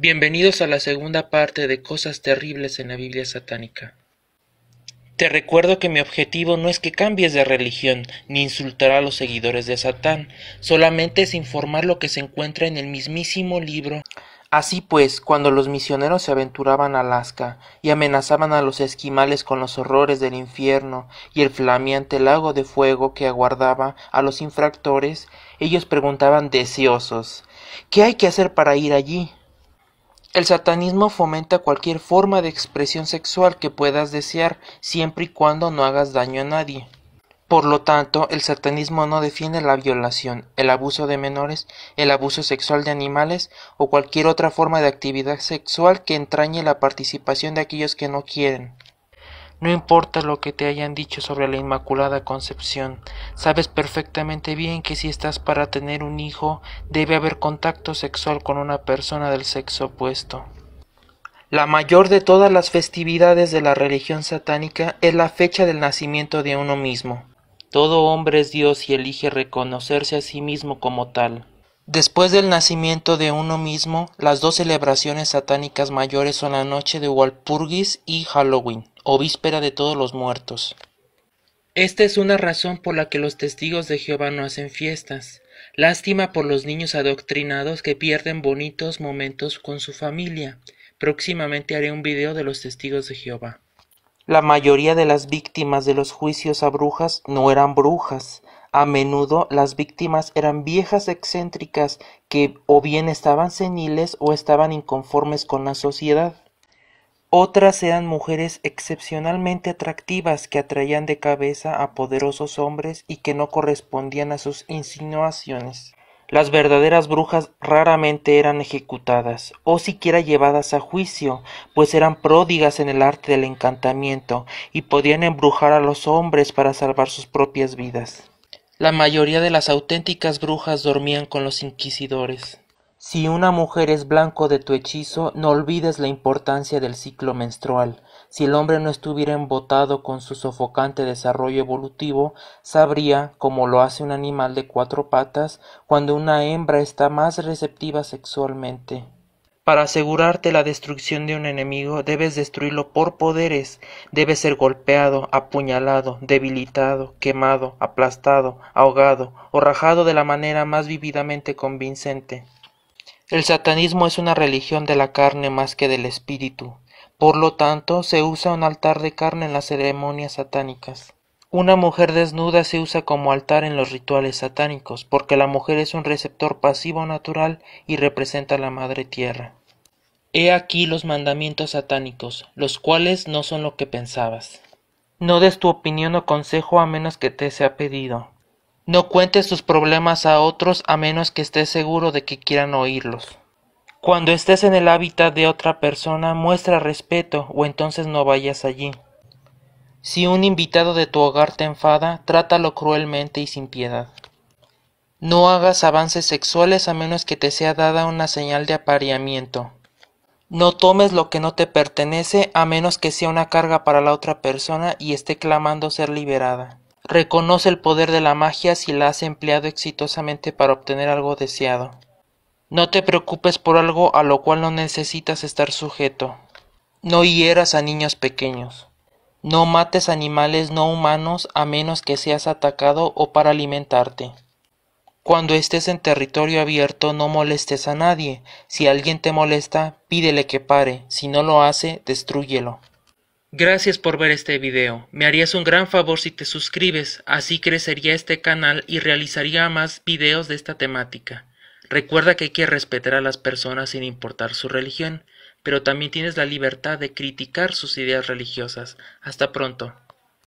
Bienvenidos a la segunda parte de Cosas Terribles en la Biblia Satánica. Te recuerdo que mi objetivo no es que cambies de religión ni insultar a los seguidores de Satán, solamente es informar lo que se encuentra en el mismísimo libro. Así pues, cuando los misioneros se aventuraban a Alaska y amenazaban a los esquimales con los horrores del infierno y el flameante lago de fuego que aguardaba a los infractores, ellos preguntaban deseosos ¿Qué hay que hacer para ir allí? El satanismo fomenta cualquier forma de expresión sexual que puedas desear, siempre y cuando no hagas daño a nadie. Por lo tanto, el satanismo no defiende la violación, el abuso de menores, el abuso sexual de animales o cualquier otra forma de actividad sexual que entrañe la participación de aquellos que no quieren. No importa lo que te hayan dicho sobre la Inmaculada Concepción, sabes perfectamente bien que si estás para tener un hijo, debe haber contacto sexual con una persona del sexo opuesto. La mayor de todas las festividades de la religión satánica es la fecha del nacimiento de uno mismo. Todo hombre es Dios y elige reconocerse a sí mismo como tal. Después del nacimiento de uno mismo, las dos celebraciones satánicas mayores son la noche de Walpurgis y Halloween o víspera de todos los muertos. Esta es una razón por la que los testigos de Jehová no hacen fiestas. Lástima por los niños adoctrinados que pierden bonitos momentos con su familia. Próximamente haré un video de los testigos de Jehová. La mayoría de las víctimas de los juicios a brujas no eran brujas. A menudo las víctimas eran viejas excéntricas que o bien estaban seniles o estaban inconformes con la sociedad. Otras eran mujeres excepcionalmente atractivas que atraían de cabeza a poderosos hombres y que no correspondían a sus insinuaciones. Las verdaderas brujas raramente eran ejecutadas o siquiera llevadas a juicio, pues eran pródigas en el arte del encantamiento y podían embrujar a los hombres para salvar sus propias vidas. La mayoría de las auténticas brujas dormían con los inquisidores. Si una mujer es blanco de tu hechizo, no olvides la importancia del ciclo menstrual. Si el hombre no estuviera embotado con su sofocante desarrollo evolutivo, sabría, como lo hace un animal de cuatro patas, cuando una hembra está más receptiva sexualmente. Para asegurarte la destrucción de un enemigo debes destruirlo por poderes, Debe ser golpeado, apuñalado, debilitado, quemado, aplastado, ahogado o rajado de la manera más vividamente convincente. El satanismo es una religión de la carne más que del espíritu. Por lo tanto, se usa un altar de carne en las ceremonias satánicas. Una mujer desnuda se usa como altar en los rituales satánicos, porque la mujer es un receptor pasivo natural y representa a la madre tierra. He aquí los mandamientos satánicos, los cuales no son lo que pensabas. No des tu opinión o consejo a menos que te sea pedido. No cuentes tus problemas a otros a menos que estés seguro de que quieran oírlos. Cuando estés en el hábitat de otra persona, muestra respeto o entonces no vayas allí. Si un invitado de tu hogar te enfada, trátalo cruelmente y sin piedad. No hagas avances sexuales a menos que te sea dada una señal de apareamiento. No tomes lo que no te pertenece a menos que sea una carga para la otra persona y esté clamando ser liberada. Reconoce el poder de la magia si la has empleado exitosamente para obtener algo deseado. No te preocupes por algo a lo cual no necesitas estar sujeto. No hieras a niños pequeños. No mates animales no humanos a menos que seas atacado o para alimentarte. Cuando estés en territorio abierto no molestes a nadie. Si alguien te molesta, pídele que pare. Si no lo hace, destruyelo. Gracias por ver este video, me harías un gran favor si te suscribes, así crecería este canal y realizaría más videos de esta temática. Recuerda que hay que respetar a las personas sin importar su religión, pero también tienes la libertad de criticar sus ideas religiosas. Hasta pronto.